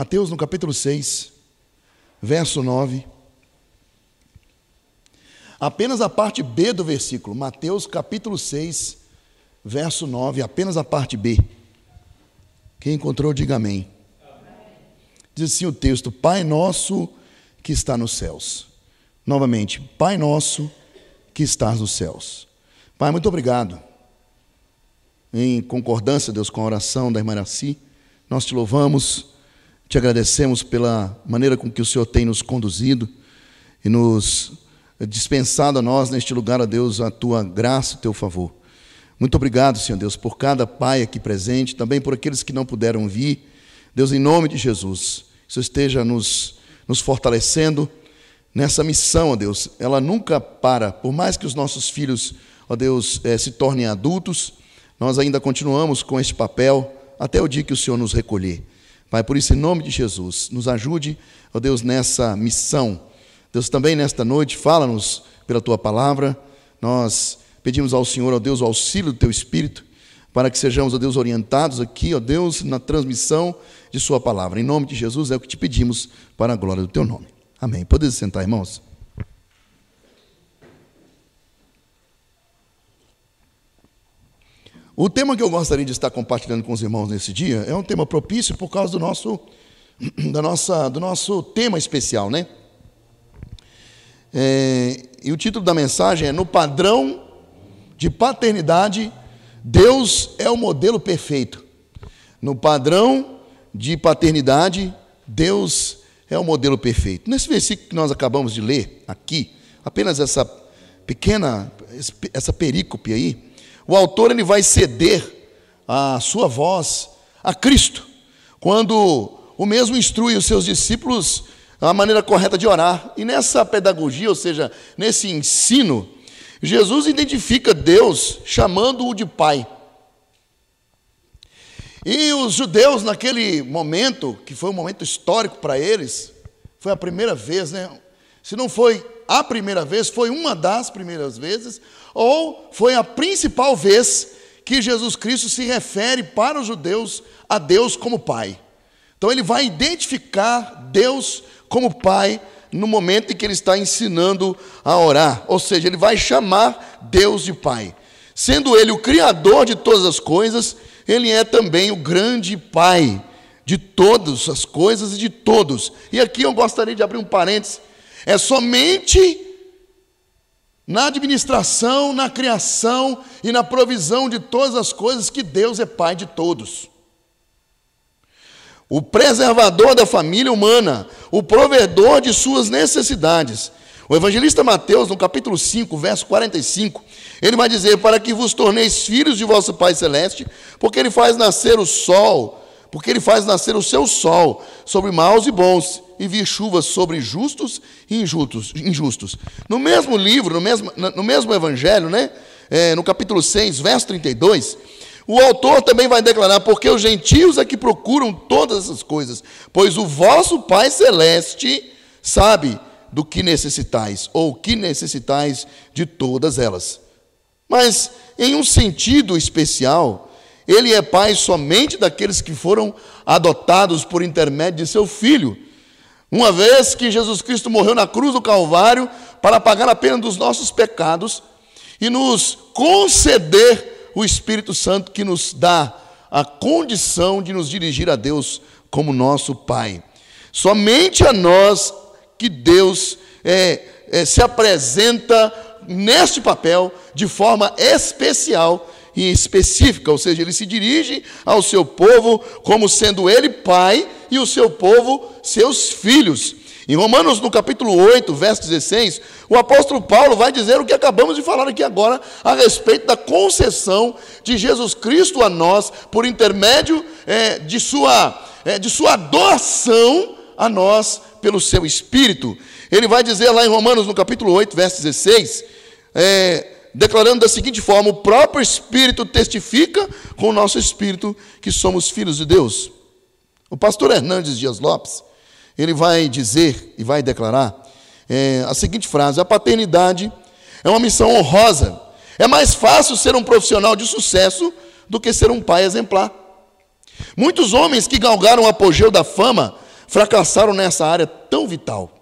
Mateus no capítulo 6, verso 9. Apenas a parte B do versículo, Mateus capítulo 6, verso 9, apenas a parte B. Quem encontrou, diga amém. Diz assim o texto: Pai nosso que está nos céus. Novamente, Pai nosso que estás nos céus. Pai, muito obrigado. Em concordância, Deus, com a oração da irmã Araci, nós te louvamos te agradecemos pela maneira com que o Senhor tem nos conduzido e nos dispensado a nós neste lugar, a Deus, a tua graça, o teu favor. Muito obrigado, Senhor Deus, por cada pai aqui presente, também por aqueles que não puderam vir. Deus, em nome de Jesus, que o esteja nos, nos fortalecendo nessa missão, ó Deus. Ela nunca para, por mais que os nossos filhos, ó Deus, eh, se tornem adultos, nós ainda continuamos com este papel até o dia que o Senhor nos recolher. Pai, por isso, em nome de Jesus, nos ajude, ó oh Deus, nessa missão. Deus, também nesta noite, fala-nos pela tua palavra. Nós pedimos ao Senhor, ó oh Deus, o auxílio do teu espírito, para que sejamos, ó Deus, orientados aqui, ó Deus, na transmissão de Sua palavra. Em nome de Jesus é o que te pedimos, para a glória do Teu nome. Amém. Podem sentar, irmãos. O tema que eu gostaria de estar compartilhando com os irmãos nesse dia é um tema propício por causa do nosso, da nossa, do nosso tema especial, né? É, e o título da mensagem é No Padrão de Paternidade, Deus é o modelo perfeito. No padrão de paternidade, Deus é o modelo perfeito. Nesse versículo que nós acabamos de ler aqui, apenas essa pequena, essa perícope aí, o autor ele vai ceder a sua voz a Cristo, quando o mesmo instrui os seus discípulos a maneira correta de orar. E nessa pedagogia, ou seja, nesse ensino, Jesus identifica Deus chamando-o de Pai. E os judeus, naquele momento, que foi um momento histórico para eles, foi a primeira vez, né? Se não foi a primeira vez, foi uma das primeiras vezes, ou foi a principal vez que Jesus Cristo se refere para os judeus a Deus como Pai. Então ele vai identificar Deus como Pai no momento em que ele está ensinando a orar, ou seja, ele vai chamar Deus de Pai. Sendo ele o criador de todas as coisas, ele é também o grande Pai de todas as coisas e de todos. E aqui eu gostaria de abrir um parênteses é somente na administração, na criação e na provisão de todas as coisas que Deus é Pai de todos. O preservador da família humana, o provedor de suas necessidades. O evangelista Mateus, no capítulo 5, verso 45, ele vai dizer: Para que vos torneis filhos de vosso Pai Celeste, porque ele faz nascer o sol porque ele faz nascer o seu sol sobre maus e bons, e vir chuvas sobre justos e injustos. injustos. No mesmo livro, no mesmo, no mesmo evangelho, né? É, no capítulo 6, verso 32, o autor também vai declarar: Porque os gentios é que procuram todas essas coisas, pois o vosso Pai Celeste sabe do que necessitais, ou que necessitais de todas elas. Mas, em um sentido especial, ele é pai somente daqueles que foram adotados por intermédio de seu filho. Uma vez que Jesus Cristo morreu na cruz do Calvário para pagar a pena dos nossos pecados e nos conceder o Espírito Santo que nos dá a condição de nos dirigir a Deus como nosso Pai. Somente a nós que Deus é, é, se apresenta neste papel de forma especial e específica, ou seja, ele se dirige ao seu povo como sendo ele pai e o seu povo seus filhos. Em Romanos, no capítulo 8, verso 16, o apóstolo Paulo vai dizer o que acabamos de falar aqui agora a respeito da concessão de Jesus Cristo a nós, por intermédio é, de, sua, é, de sua doação a nós pelo seu Espírito. Ele vai dizer lá em Romanos, no capítulo 8, verso 16, é, declarando da seguinte forma: o próprio Espírito testifica com o nosso Espírito que somos filhos de Deus. O pastor Hernandes Dias Lopes, ele vai dizer e vai declarar é, a seguinte frase: a paternidade é uma missão honrosa. É mais fácil ser um profissional de sucesso do que ser um pai exemplar. Muitos homens que galgaram o apogeu da fama fracassaram nessa área tão vital.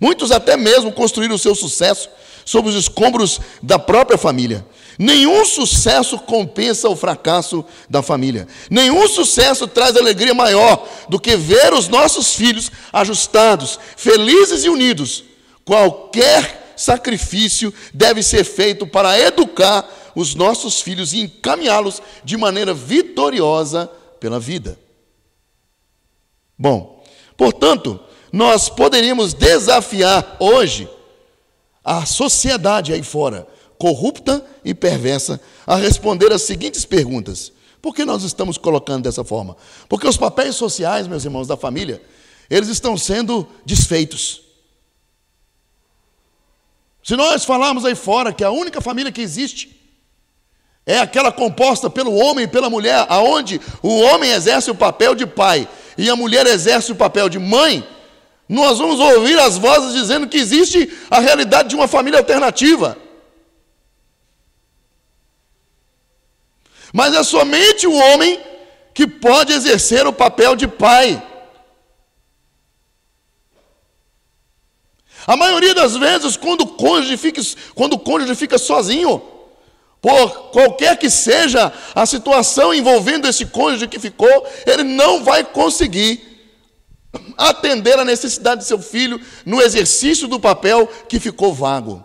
Muitos até mesmo construíram o seu sucesso sobre os escombros da própria família. Nenhum sucesso compensa o fracasso da família. Nenhum sucesso traz alegria maior do que ver os nossos filhos ajustados, felizes e unidos. Qualquer sacrifício deve ser feito para educar os nossos filhos e encaminhá-los de maneira vitoriosa pela vida. Bom, portanto, nós poderíamos desafiar hoje a sociedade aí fora, corrupta e perversa, a responder as seguintes perguntas. Por que nós estamos colocando dessa forma? Porque os papéis sociais, meus irmãos da família, eles estão sendo desfeitos. Se nós falarmos aí fora que a única família que existe é aquela composta pelo homem e pela mulher, aonde o homem exerce o papel de pai e a mulher exerce o papel de mãe, nós vamos ouvir as vozes dizendo que existe a realidade de uma família alternativa. Mas é somente o homem que pode exercer o papel de pai. A maioria das vezes, quando o cônjuge fica, quando o cônjuge fica sozinho, por qualquer que seja a situação envolvendo esse cônjuge que ficou, ele não vai conseguir atender à necessidade de seu filho no exercício do papel que ficou vago.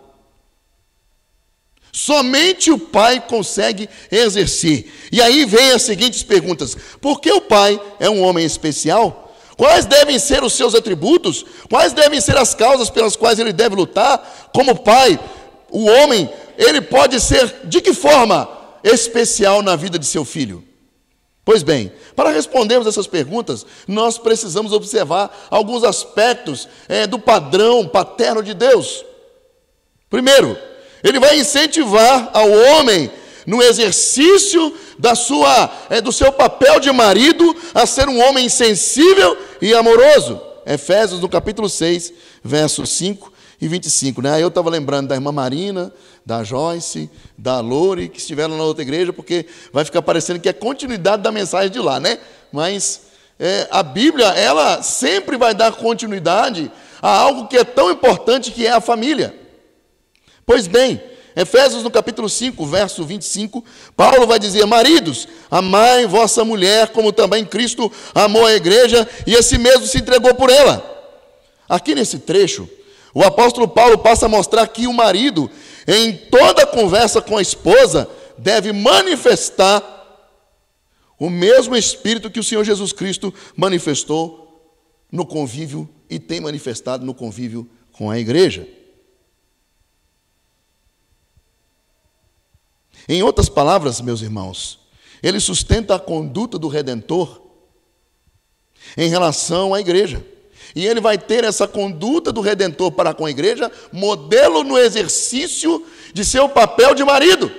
Somente o pai consegue exercer. E aí vem as seguintes perguntas: por que o pai é um homem especial? Quais devem ser os seus atributos? Quais devem ser as causas pelas quais ele deve lutar? Como pai, o homem, ele pode ser de que forma especial na vida de seu filho? Pois bem, para respondermos essas perguntas, nós precisamos observar alguns aspectos é, do padrão paterno de Deus. Primeiro, ele vai incentivar ao homem no exercício da sua, é, do seu papel de marido a ser um homem sensível e amoroso. Efésios no capítulo 6, verso 5 e 25. Né? Aí eu estava lembrando da irmã Marina, da Joyce, da Lore, que estiveram na outra igreja, porque vai ficar parecendo que é continuidade da mensagem de lá, né? Mas é, a Bíblia, ela sempre vai dar continuidade a algo que é tão importante que é a família. Pois bem, Efésios no capítulo 5, verso 25, Paulo vai dizer: Maridos, amai vossa mulher, como também Cristo amou a igreja e esse mesmo se entregou por ela. Aqui nesse trecho, o apóstolo Paulo passa a mostrar que o marido, em toda conversa com a esposa, deve manifestar o mesmo espírito que o Senhor Jesus Cristo manifestou no convívio e tem manifestado no convívio com a igreja. Em outras palavras, meus irmãos, ele sustenta a conduta do redentor em relação à igreja. E ele vai ter essa conduta do redentor para com a igreja, modelo no exercício de seu papel de marido.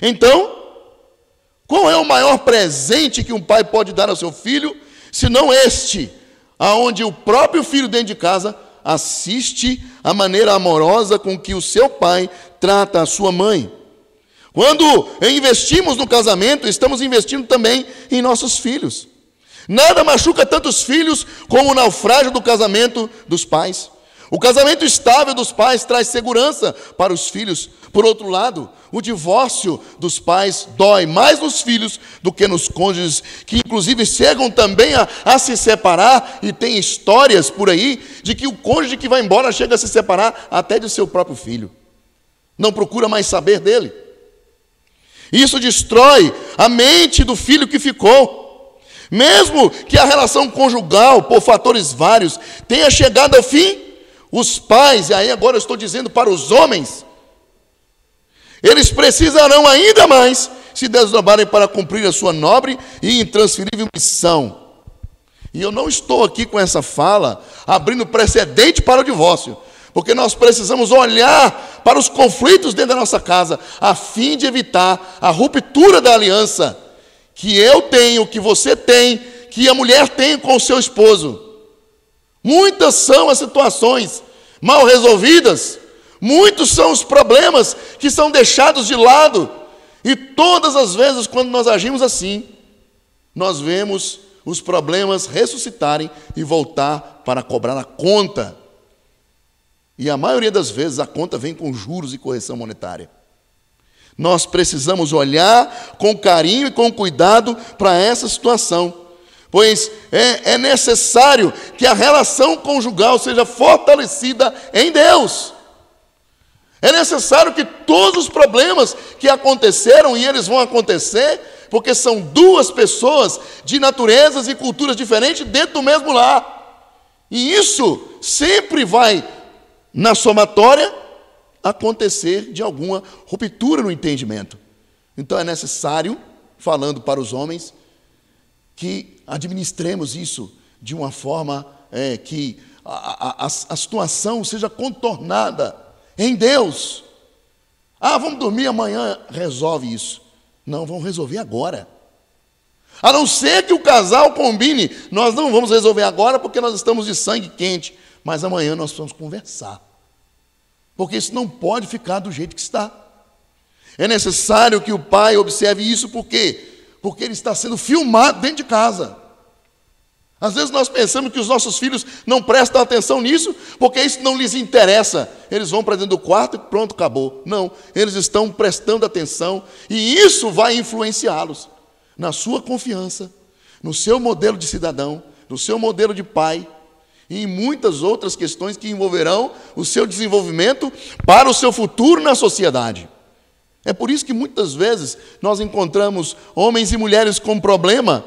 Então, qual é o maior presente que um pai pode dar ao seu filho, se não este, aonde o próprio filho dentro de casa assiste a maneira amorosa com que o seu pai trata a sua mãe. Quando investimos no casamento, estamos investindo também em nossos filhos. Nada machuca tantos filhos como o naufrágio do casamento dos pais. O casamento estável dos pais traz segurança para os filhos. Por outro lado, o divórcio dos pais dói mais nos filhos do que nos cônjuges, que inclusive chegam também a, a se separar, e tem histórias por aí de que o cônjuge que vai embora chega a se separar até de seu próprio filho. Não procura mais saber dele. Isso destrói a mente do filho que ficou. Mesmo que a relação conjugal, por fatores vários, tenha chegado ao fim, os pais, e aí agora eu estou dizendo para os homens, eles precisarão ainda mais se desdobrarem para cumprir a sua nobre e intransferível missão. E eu não estou aqui com essa fala abrindo precedente para o divórcio, porque nós precisamos olhar para os conflitos dentro da nossa casa, a fim de evitar a ruptura da aliança que eu tenho, que você tem, que a mulher tem com o seu esposo. Muitas são as situações mal resolvidas, muitos são os problemas que são deixados de lado, e todas as vezes quando nós agimos assim, nós vemos os problemas ressuscitarem e voltar para cobrar a conta. E a maioria das vezes a conta vem com juros e correção monetária. Nós precisamos olhar com carinho e com cuidado para essa situação, pois é, é, necessário que a relação conjugal seja fortalecida em Deus. É necessário que todos os problemas que aconteceram, e eles vão acontecer, porque são duas pessoas de naturezas e culturas diferentes dentro do mesmo lar. E isso sempre vai, na somatória, acontecer de alguma ruptura no entendimento. Então é necessário, falando para os homens, que administremos isso de uma forma é, que a, a, a situação seja contornada em Deus. Ah, vamos dormir amanhã, resolve isso. Não, vamos resolver agora. A não ser que o casal combine, nós não vamos resolver agora porque nós estamos de sangue quente, mas amanhã nós vamos conversar. Porque isso não pode ficar do jeito que está. É necessário que o pai observe isso, por quê? Porque ele está sendo filmado dentro de casa. Às vezes nós pensamos que os nossos filhos não prestam atenção nisso, porque isso não lhes interessa. Eles vão para dentro do quarto e pronto, acabou. Não, eles estão prestando atenção e isso vai influenciá-los na sua confiança, no seu modelo de cidadão, no seu modelo de pai, e em muitas outras questões que envolverão o seu desenvolvimento para o seu futuro na sociedade. É por isso que muitas vezes nós encontramos homens e mulheres com problema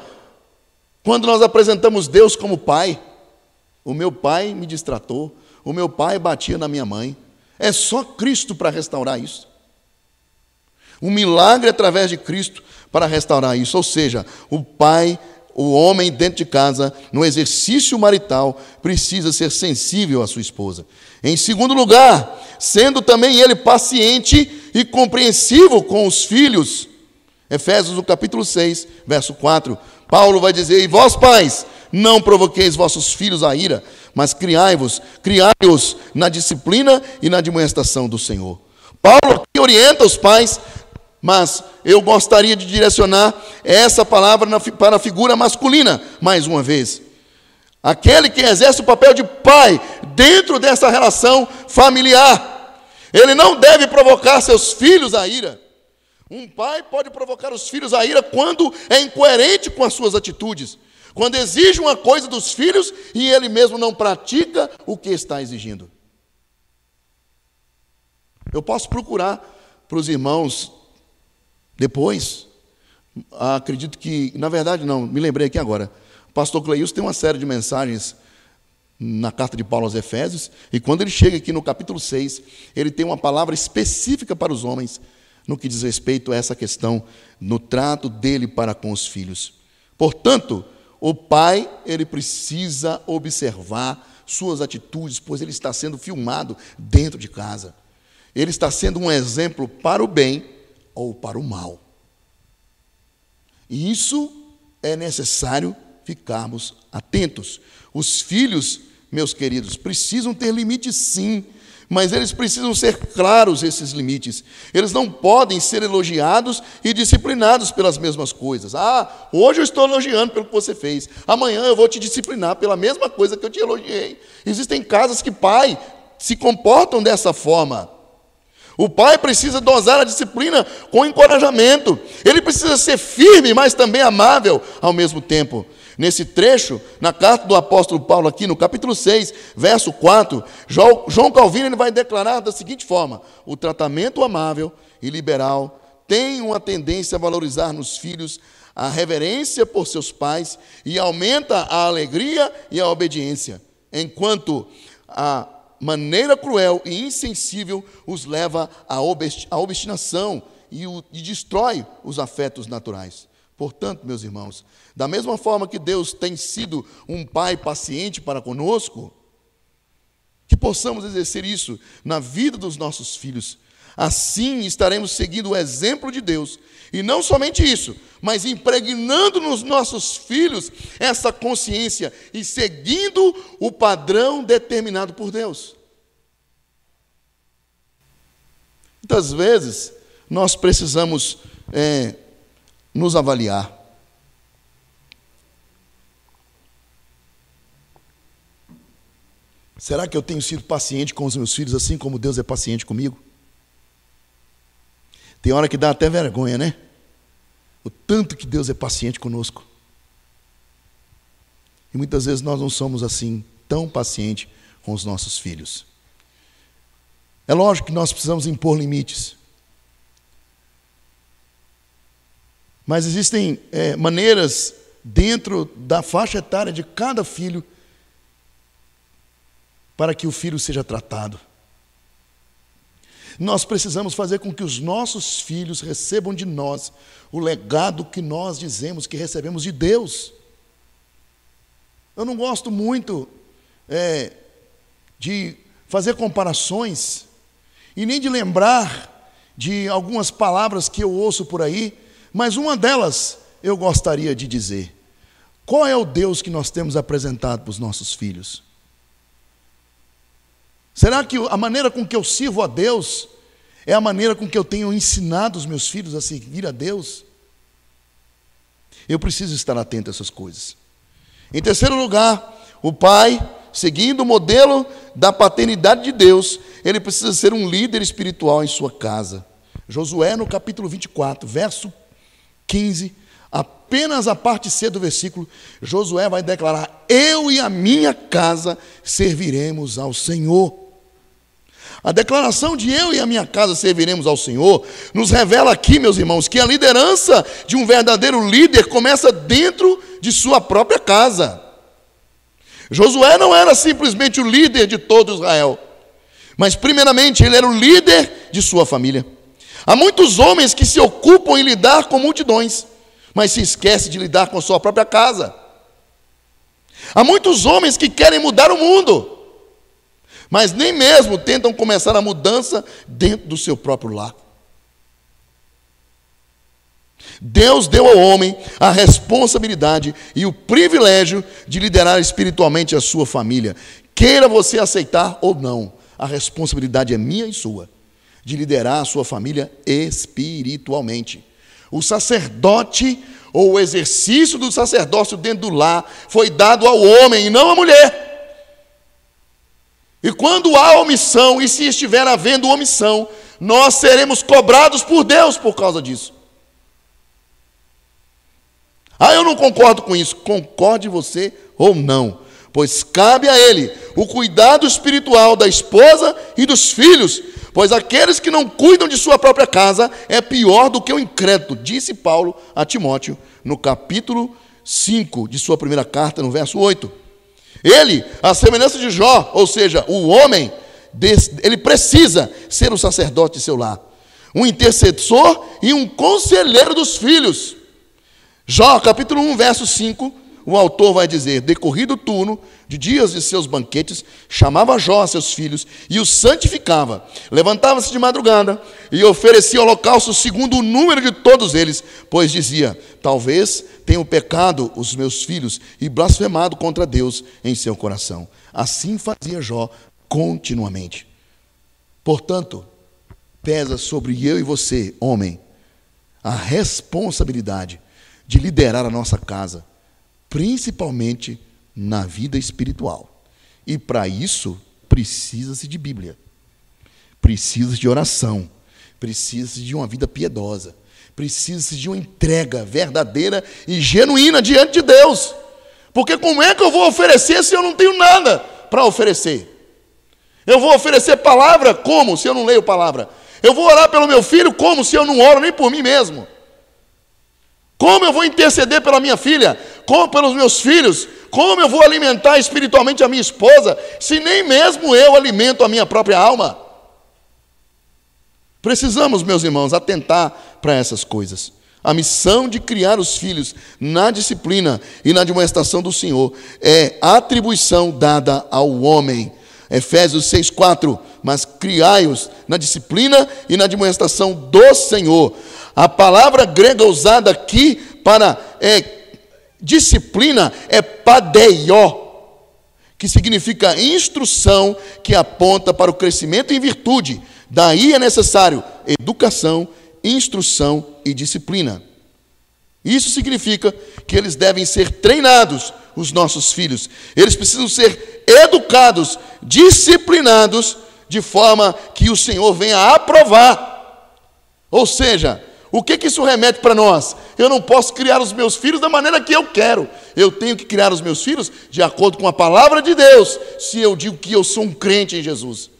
quando nós apresentamos Deus como Pai. O meu pai me distratou, o meu pai batia na minha mãe. É só Cristo para restaurar isso. Um milagre através de Cristo para restaurar isso. Ou seja, o Pai o homem dentro de casa, no exercício marital, precisa ser sensível à sua esposa. Em segundo lugar, sendo também ele paciente e compreensivo com os filhos. Efésios, no capítulo 6, verso 4, Paulo vai dizer: E vós, pais, não provoqueis vossos filhos à ira, mas criai-vos, criai-os na disciplina e na demonstração do Senhor. Paulo aqui orienta os pais mas eu gostaria de direcionar essa palavra para a figura masculina, mais uma vez. Aquele que exerce o papel de pai dentro dessa relação familiar. Ele não deve provocar seus filhos à ira. Um pai pode provocar os filhos à ira quando é incoerente com as suas atitudes, quando exige uma coisa dos filhos e ele mesmo não pratica o que está exigindo. Eu posso procurar para os irmãos depois, ah, acredito que, na verdade não, me lembrei aqui agora. Pastor Cleius tem uma série de mensagens na carta de Paulo aos Efésios, e quando ele chega aqui no capítulo 6, ele tem uma palavra específica para os homens no que diz respeito a essa questão no trato dele para com os filhos. Portanto, o pai, ele precisa observar suas atitudes, pois ele está sendo filmado dentro de casa. Ele está sendo um exemplo para o bem ou para o mal. E isso é necessário ficarmos atentos. Os filhos, meus queridos, precisam ter limites sim, mas eles precisam ser claros esses limites. Eles não podem ser elogiados e disciplinados pelas mesmas coisas. Ah, hoje eu estou elogiando pelo que você fez. Amanhã eu vou te disciplinar pela mesma coisa que eu te elogiei. Existem casas que pai se comportam dessa forma. O pai precisa dosar a disciplina com encorajamento. Ele precisa ser firme, mas também amável ao mesmo tempo. Nesse trecho, na carta do apóstolo Paulo, aqui no capítulo 6, verso 4, João Calvino ele vai declarar da seguinte forma: o tratamento amável e liberal tem uma tendência a valorizar nos filhos a reverência por seus pais e aumenta a alegria e a obediência, enquanto a maneira cruel e insensível os leva à obstinação e, o, e destrói os afetos naturais. Portanto, meus irmãos, da mesma forma que Deus tem sido um Pai paciente para conosco, que possamos exercer isso na vida dos nossos filhos. Assim estaremos seguindo o exemplo de Deus e não somente isso, mas impregnando nos nossos filhos essa consciência e seguindo o padrão determinado por Deus. Muitas vezes nós precisamos é, nos avaliar. Será que eu tenho sido paciente com os meus filhos assim como Deus é paciente comigo? Tem hora que dá até vergonha, né? O tanto que Deus é paciente conosco. E muitas vezes nós não somos assim tão pacientes com os nossos filhos. É lógico que nós precisamos impor limites. Mas existem é, maneiras dentro da faixa etária de cada filho para que o filho seja tratado. Nós precisamos fazer com que os nossos filhos recebam de nós o legado que nós dizemos que recebemos de Deus. Eu não gosto muito é, de fazer comparações e nem de lembrar de algumas palavras que eu ouço por aí, mas uma delas eu gostaria de dizer. Qual é o Deus que nós temos apresentado para os nossos filhos? Será que a maneira com que eu sirvo a Deus é a maneira com que eu tenho ensinado os meus filhos a seguir a Deus? Eu preciso estar atento a essas coisas. Em terceiro lugar, o pai, seguindo o modelo da paternidade de Deus, ele precisa ser um líder espiritual em sua casa. Josué, no capítulo 24, verso 15, apenas a parte C do versículo, Josué vai declarar: Eu e a minha casa serviremos ao Senhor. A declaração de eu e a minha casa serviremos ao Senhor nos revela aqui, meus irmãos, que a liderança de um verdadeiro líder começa dentro de sua própria casa. Josué não era simplesmente o líder de todo Israel, mas, primeiramente, ele era o líder de sua família. Há muitos homens que se ocupam em lidar com multidões, mas se esquecem de lidar com sua própria casa. Há muitos homens que querem mudar o mundo, mas nem mesmo tentam começar a mudança dentro do seu próprio lar. Deus deu ao homem a responsabilidade e o privilégio de liderar espiritualmente a sua família. Queira você aceitar ou não, a responsabilidade é minha e sua de liderar a sua família espiritualmente. O sacerdote ou o exercício do sacerdócio dentro do lar foi dado ao homem e não à mulher. E quando há omissão, e se estiver havendo omissão, nós seremos cobrados por Deus por causa disso. Ah, eu não concordo com isso. Concorde você ou não, pois cabe a ele o cuidado espiritual da esposa e dos filhos, pois aqueles que não cuidam de sua própria casa é pior do que o incrédulo, disse Paulo a Timóteo no capítulo 5 de sua primeira carta, no verso 8. Ele, a semelhança de Jó, ou seja, o homem, ele precisa ser o sacerdote de seu lar, um intercessor e um conselheiro dos filhos. Jó, capítulo 1, verso 5 o autor vai dizer: decorrido o turno de dias de seus banquetes, chamava Jó a seus filhos e os santificava. Levantava-se de madrugada e oferecia holocausto segundo o número de todos eles, pois dizia: Talvez tenham pecado os meus filhos e blasfemado contra Deus em seu coração. Assim fazia Jó continuamente. Portanto, pesa sobre eu e você, homem, a responsabilidade de liderar a nossa casa principalmente na vida espiritual. E para isso, precisa-se de Bíblia, precisa-se de oração, precisa-se de uma vida piedosa, precisa-se de uma entrega verdadeira e genuína diante de Deus. Porque como é que eu vou oferecer se eu não tenho nada para oferecer? Eu vou oferecer palavra como se eu não leio palavra? Eu vou orar pelo meu filho como se eu não oro nem por mim mesmo? Como eu vou interceder pela minha filha? Como pelos meus filhos? Como eu vou alimentar espiritualmente a minha esposa, se nem mesmo eu alimento a minha própria alma? Precisamos, meus irmãos, atentar para essas coisas. A missão de criar os filhos na disciplina e na demonstração do Senhor é atribuição dada ao homem. Efésios 6,4: Mas criai-os na disciplina e na demonstração do Senhor. A palavra grega usada aqui para é, disciplina é padeió, que significa instrução que aponta para o crescimento em virtude. Daí é necessário educação, instrução e disciplina. Isso significa que eles devem ser treinados, os nossos filhos. Eles precisam ser educados, disciplinados, de forma que o Senhor venha aprovar. Ou seja, o que, que isso remete para nós? Eu não posso criar os meus filhos da maneira que eu quero. Eu tenho que criar os meus filhos de acordo com a palavra de Deus, se eu digo que eu sou um crente em Jesus.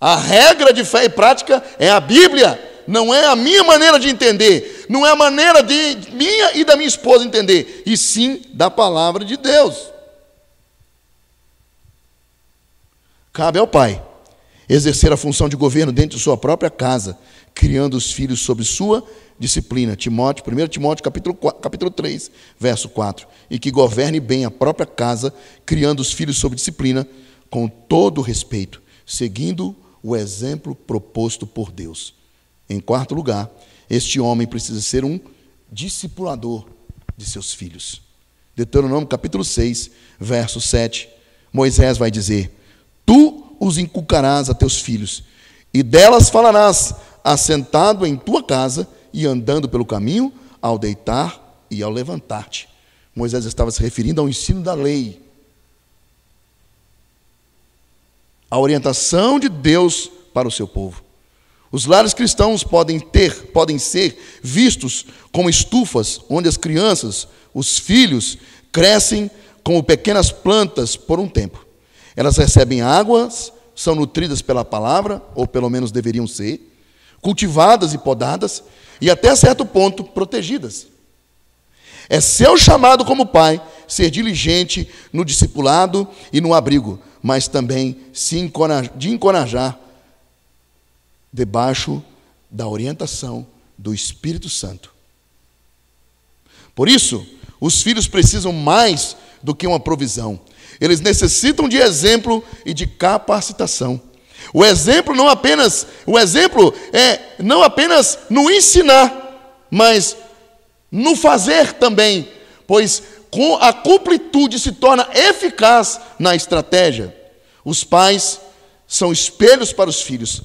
A regra de fé e prática é a Bíblia, não é a minha maneira de entender, não é a maneira de minha e da minha esposa entender, e sim da palavra de Deus. Cabe ao pai exercer a função de governo dentro de sua própria casa, criando os filhos sob sua disciplina. Timóteo, 1 Timóteo capítulo, 4, capítulo 3, verso 4. E que governe bem a própria casa, criando os filhos sob disciplina, com todo respeito, seguindo o exemplo proposto por Deus. Em quarto lugar, este homem precisa ser um discipulador de seus filhos. Deuteronômio capítulo 6, verso 7. Moisés vai dizer: Tu os inculcarás a teus filhos, e delas falarás assentado em tua casa e andando pelo caminho, ao deitar e ao levantar-te. Moisés estava se referindo ao ensino da lei. A orientação de Deus para o seu povo. Os lares cristãos podem ter, podem ser vistos como estufas onde as crianças, os filhos, crescem como pequenas plantas por um tempo. Elas recebem águas, são nutridas pela palavra, ou pelo menos deveriam ser, cultivadas e podadas, e até certo ponto protegidas. É seu chamado como pai ser diligente no discipulado e no abrigo, mas também se de encorajar debaixo da orientação do Espírito Santo. Por isso, os filhos precisam mais do que uma provisão. Eles necessitam de exemplo e de capacitação. O exemplo não apenas, o exemplo é não apenas no ensinar, mas no fazer também, pois com a cumplitude se torna eficaz na estratégia. Os pais são espelhos para os filhos.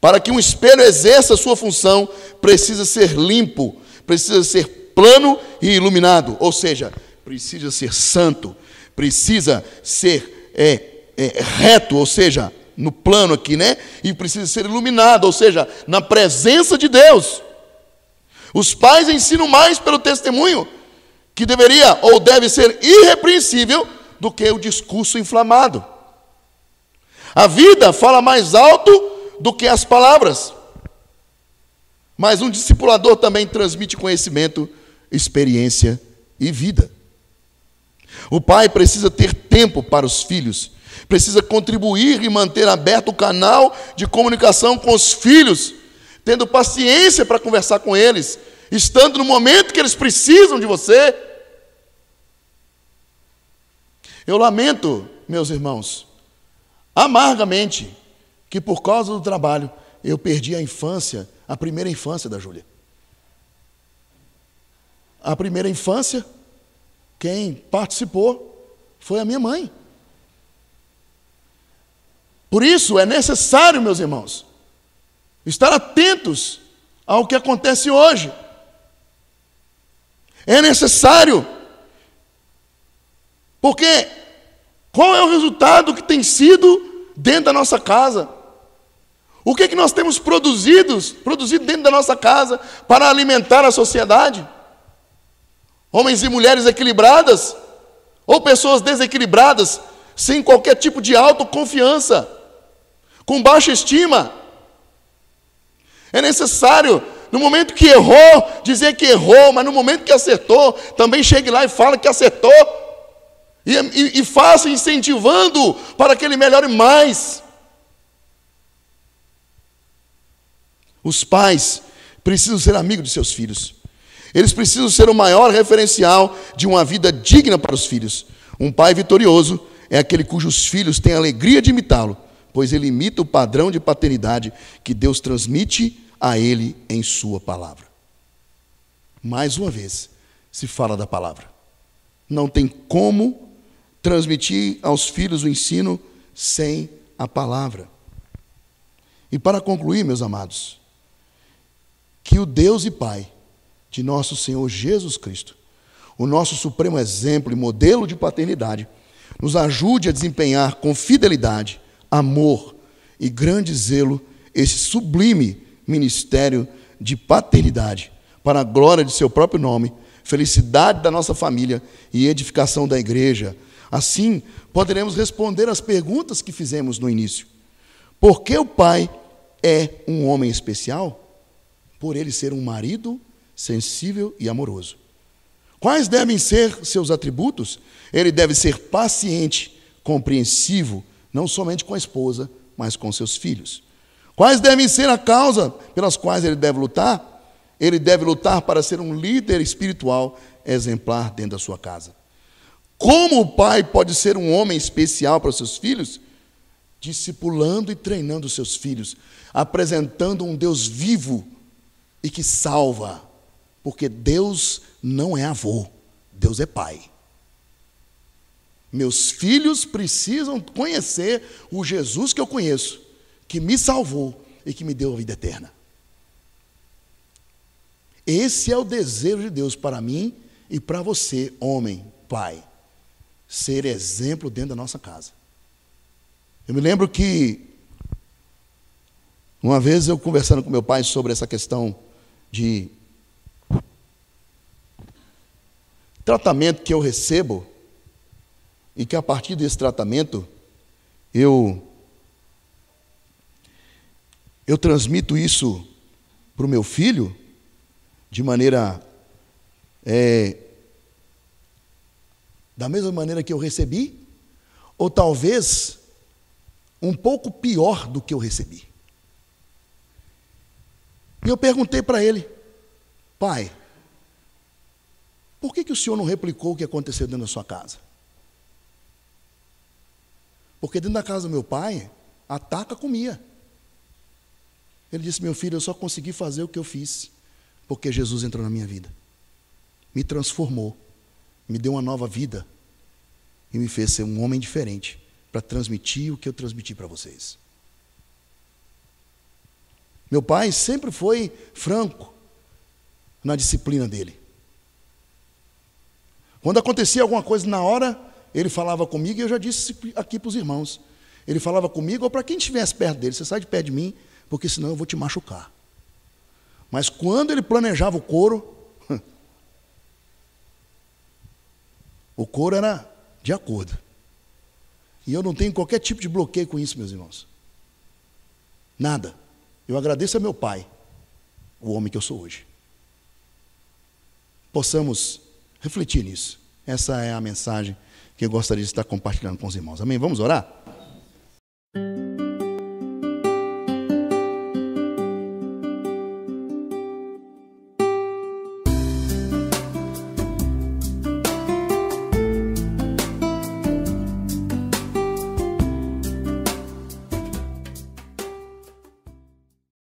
Para que um espelho exerça a sua função, precisa ser limpo, precisa ser plano e iluminado, ou seja, precisa ser santo, precisa ser é, é, reto, ou seja, no plano aqui, né? E precisa ser iluminado, ou seja, na presença de Deus. Os pais ensinam mais pelo testemunho, que deveria ou deve ser irrepreensível, do que o discurso inflamado. A vida fala mais alto do que as palavras. Mas um discipulador também transmite conhecimento, experiência e vida. O pai precisa ter tempo para os filhos precisa contribuir e manter aberto o canal de comunicação com os filhos, tendo paciência para conversar com eles, estando no momento que eles precisam de você. Eu lamento, meus irmãos, amargamente, que por causa do trabalho eu perdi a infância, a primeira infância da Júlia. A primeira infância, quem participou foi a minha mãe. Por isso é necessário, meus irmãos, estar atentos ao que acontece hoje. É necessário. Porque qual é o resultado que tem sido dentro da nossa casa? O que é que nós temos produzidos, produzido dentro da nossa casa para alimentar a sociedade? Homens e mulheres equilibradas ou pessoas desequilibradas, sem qualquer tipo de autoconfiança com baixa estima. É necessário, no momento que errou, dizer que errou, mas no momento que acertou, também chegue lá e fala que acertou. E, e, e faça incentivando para que ele melhore mais. Os pais precisam ser amigos de seus filhos. Eles precisam ser o maior referencial de uma vida digna para os filhos. Um pai vitorioso é aquele cujos filhos têm alegria de imitá-lo pois ele imita o padrão de paternidade que Deus transmite a ele em Sua palavra. Mais uma vez, se fala da palavra. Não tem como transmitir aos filhos o ensino sem a palavra. E para concluir, meus amados, que o Deus e Pai de nosso Senhor Jesus Cristo, o nosso supremo exemplo e modelo de paternidade, nos ajude a desempenhar com fidelidade amor e grande zelo esse sublime ministério de paternidade, para a glória de seu próprio nome, felicidade da nossa família e edificação da igreja. Assim, poderemos responder às perguntas que fizemos no início. Por que o pai é um homem especial? Por ele ser um marido sensível e amoroso. Quais devem ser seus atributos? Ele deve ser paciente, compreensivo, não somente com a esposa, mas com seus filhos. Quais devem ser a causa pelas quais ele deve lutar? Ele deve lutar para ser um líder espiritual exemplar dentro da sua casa. Como o pai pode ser um homem especial para seus filhos? Discipulando e treinando seus filhos, apresentando um Deus vivo e que salva, porque Deus não é avô, Deus é pai. Meus filhos precisam conhecer o Jesus que eu conheço, que me salvou e que me deu a vida eterna. Esse é o desejo de Deus para mim e para você, homem, pai, ser exemplo dentro da nossa casa. Eu me lembro que uma vez eu conversando com meu pai sobre essa questão de tratamento que eu recebo e que a partir desse tratamento eu eu transmito isso para o meu filho de maneira é, da mesma maneira que eu recebi, ou talvez um pouco pior do que eu recebi. E eu perguntei para ele, pai, por que, que o senhor não replicou o que aconteceu dentro da sua casa? Porque dentro da casa do meu pai, a taca comia. Ele disse: Meu filho, eu só consegui fazer o que eu fiz, porque Jesus entrou na minha vida, me transformou, me deu uma nova vida e me fez ser um homem diferente para transmitir o que eu transmiti para vocês. Meu pai sempre foi franco na disciplina dele. Quando acontecia alguma coisa na hora, ele falava comigo, e eu já disse aqui para os irmãos. Ele falava comigo, ou para quem estivesse perto dele, você sai de pé de mim, porque senão eu vou te machucar. Mas quando ele planejava o couro, o couro era de acordo. E eu não tenho qualquer tipo de bloqueio com isso, meus irmãos. Nada. Eu agradeço a meu pai, o homem que eu sou hoje. Possamos refletir nisso. Essa é a mensagem que eu gostaria de estar compartilhando com os irmãos. Amém? Vamos orar?